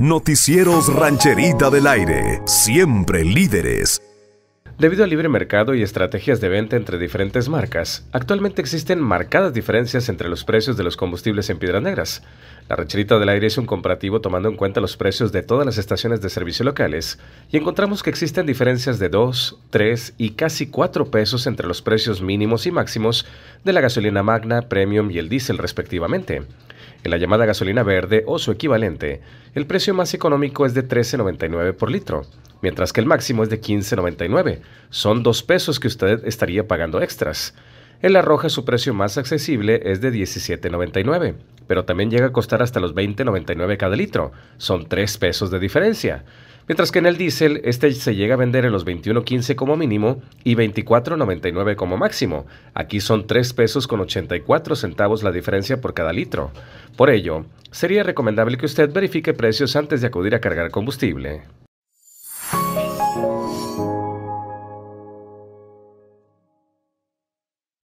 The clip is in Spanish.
Noticieros Rancherita del Aire, siempre líderes. Debido al libre mercado y estrategias de venta entre diferentes marcas, actualmente existen marcadas diferencias entre los precios de los combustibles en Piedras Negras. La Rancherita del Aire es un comparativo tomando en cuenta los precios de todas las estaciones de servicio locales y encontramos que existen diferencias de 2, 3 y casi 4 pesos entre los precios mínimos y máximos de la gasolina magna, premium y el diésel respectivamente. En la llamada gasolina verde o su equivalente, el precio más económico es de 13.99 por litro, mientras que el máximo es de 15.99. Son dos pesos que usted estaría pagando extras. En la roja su precio más accesible es de 17.99, pero también llega a costar hasta los 20.99 cada litro. Son 3 pesos de diferencia. Mientras que en el diésel, este se llega a vender en los 21.15 como mínimo y 24.99 como máximo. Aquí son 3 pesos con 84 centavos la diferencia por cada litro. Por ello, sería recomendable que usted verifique precios antes de acudir a cargar combustible.